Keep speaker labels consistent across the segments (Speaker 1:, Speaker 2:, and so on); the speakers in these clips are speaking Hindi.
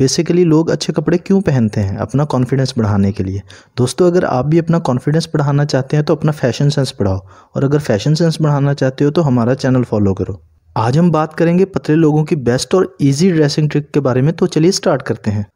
Speaker 1: बेसिकली लोग अच्छे कपड़े क्यों पहनते हैं अपना कॉन्फिडेंस बढ़ाने के लिए दोस्तों अगर आप भी अपना कॉन्फिडेंस बढ़ाना चाहते हैं तो अपना फैशन सेंस बढ़ाओ और अगर फैशन सेंस बढ़ाना चाहते हो तो हमारा चैनल फॉलो करो आज हम बात करेंगे पतले लोगों की बेस्ट और ईजी ड्रेसिंग ट्रिक के बारे में तो चलिए स्टार्ट करते हैं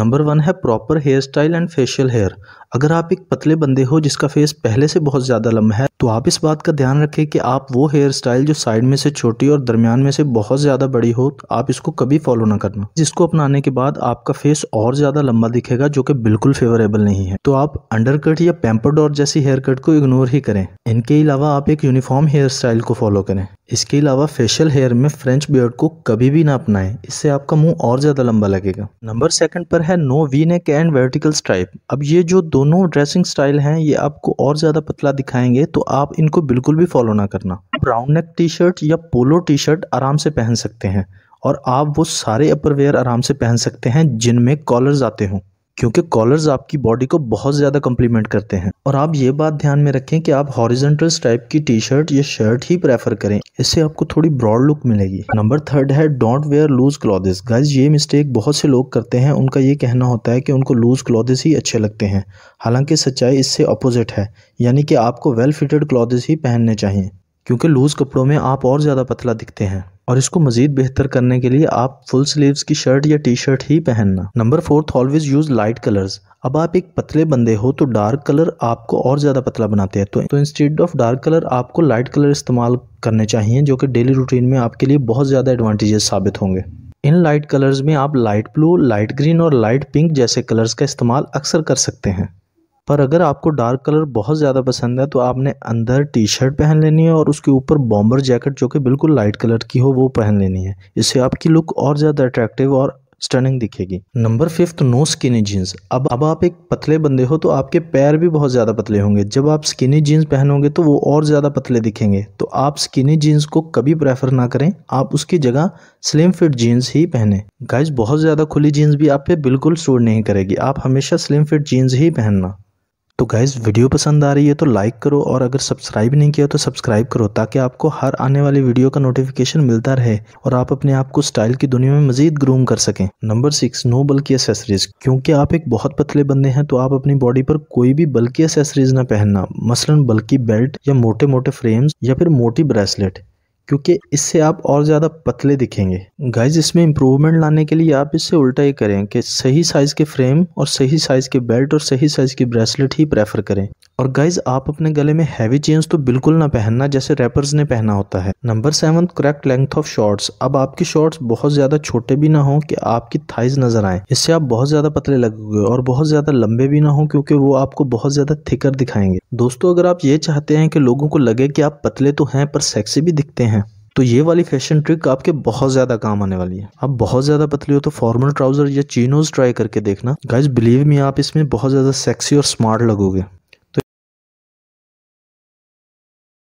Speaker 1: नंबर वन है proper hair style and facial hair अगर आप एक पतले बंदे हो जिसका फेस पहले से बहुत ज़्यादा लंबा है तो आप इस बात का ध्यान रखें कि आप वो हेयर स्टाइल जो साइड में से छोटी और दरमियान में से बहुत ज़्यादा बड़ी हो तो आप इसको कभी फॉलो ना करना जिसको अपनाने के बाद आपका फेस और ज़्यादा लंबा दिखेगा जो कि बिल्कुल फेवरेबल नहीं है तो आप अंडरकट या पेम्पर और जैसी हेयर कट को इग्नोर ही करें इनके अलावा आप एक यूनिफॉर्म हेयर स्टाइल को फॉलो करें इसके अलावा फेशियल हेयर में फ्रेंच बियर्ड को कभी भी ना अपनाएं इससे आपका मुंह और ज़्यादा लंबा लगेगा नंबर सेकंड पर है no V neck and vertical stripe अब ये जो दो दोनों ड्रेसिंग स्टाइल हैं ये आपको और ज़्यादा पतला दिखाएंगे तो आप इनको बिल्कुल भी फॉलो ना करना ब्राउन नेक टी शर्ट या पोलो टी शर्ट आराम से पहन सकते हैं और आप वो सारे अपरवेयर आराम से पहन सकते हैं जिनमें कॉलर्स आते हों क्योंकि कॉलर्स आपकी बॉडी को बहुत ज़्यादा कम्प्लीमेंट करते हैं और आप ये बात ध्यान में रखें कि आप हॉरिजेंटल टाइप की टी शर्ट या शर्ट ही प्रेफर करें इससे आपको थोड़ी ब्रॉड लुक मिलेगी नंबर थर्ड है don't wear loose clothes guys ये मिस्टेक बहुत से लोग करते हैं उनका ये कहना होता है कि उनको लूज क्लॉथेस ही अच्छे लगते हैं हालांकि सच्चाई इससे अपोजिट है यानी कि आपको वेल फिटेड क्लॉथेस ही पहनने चाहिए क्योंकि लूज़ कपड़ों में आप और ज़्यादा पतला दिखते हैं और इसको मज़ीद बेहतर करने के लिए आप फुल स्लीव्स की शर्ट या टी शर्ट ही पहनना number fourth always use light colours अब आप एक पतले बंदे हो तो डार्क कलर आपको और ज़्यादा पतला बनाते हैं तो, तो इंस्टेड ऑफ डार्क कलर आपको लाइट कलर इस्तेमाल करने चाहिए जो कि डेली रूटीन में आपके लिए बहुत ज़्यादा एडवांटेजेस साबित होंगे इन लाइट कलर्स में आप लाइट ब्लू लाइट ग्रीन और लाइट पिंक जैसे कलर्स का इस्तेमाल अक्सर कर सकते हैं पर अगर आपको डार्क कलर बहुत ज़्यादा पसंद है तो आपने अंदर टी शर्ट पहन लेनी है और उसके ऊपर बॉम्बर जैकेट जो कि बिल्कुल लाइट कलर की हो वो पहन लेनी है इससे आपकी लुक और ज़्यादा अट्रैक्टिव और स्टनिंग दिखेगी number fifth no skinny jeans अब अब आप एक पतले बंदे हो तो आपके पैर भी बहुत ज़्यादा पतले होंगे जब आप स्किनी जीन्स पहनोगे तो वो और ज़्यादा पतले दिखेंगे तो आप स्किनी जीन्स को कभी प्रेफर ना करें आप उसकी जगह स्लिम फिट जीन्स ही पहने गाइज बहुत ज़्यादा खुली जीन्स भी आप पे बिल्कुल सूट नहीं करेगी आप हमेशा स्लिम फिट जीन्स ही पहनना तो गाइज़ वीडियो पसंद आ रही है तो लाइक करो और अगर सब्सक्राइब नहीं किया तो सब्सक्राइब करो ताकि आपको हर आने वाली वीडियो का नोटिफिकेशन मिलता रहे और आप अपने आप को स्टाइल की दुनिया में मजीद ग्रूम कर सकें number six no bulky accessories क्योंकि आप एक बहुत पतले बंदे हैं तो आप अपनी बॉडी पर कोई भी बल्कि एसेसरीज ना पहनना मसलन बल्कि बेल्ट या मोटे मोटे फ्रेम्स या फिर मोटी ब्रेसलेट क्योंकि इससे आप और ज़्यादा पतले दिखेंगे गाइज इसमें इम्प्रूवमेंट लाने के लिए आप इससे उल्टा ही करें कि सही साइज़ के फ्रेम और सही साइज़ के बेल्ट और सही साइज़ की ब्रेसलेट ही प्रेफर करें और गाइज आप अपने गले में हैवी चेन्स तो बिल्कुल ना पहनना जैसे रैपर्स ने पहना होता है number seven correct length of shorts अब आपकी शॉर्ट्स बहुत ज्यादा छोटे भी ना हो कि आपकी थाइज नजर आए इससे आप बहुत ज्यादा पतले लगोगे और बहुत ज्यादा लंबे भी ना हो क्योंकि वो आपको बहुत ज्यादा थिकर दिखाएंगे दोस्तों अगर आप ये चाहते हैं कि लोगों को लगे कि आप पतले तो हैं पर सेक्सी भी दिखते हैं तो ये वाली फैशन ट्रिक आपके बहुत ज़्यादा काम आने वाली है आप बहुत ज़्यादा पतली हो तो फॉर्मल ट्राउज़र या चीनोज ट्राई करके देखना गाइज बिलीव मी आप इसमें बहुत ज़्यादा सेक्सी और स्मार्ट लगोगे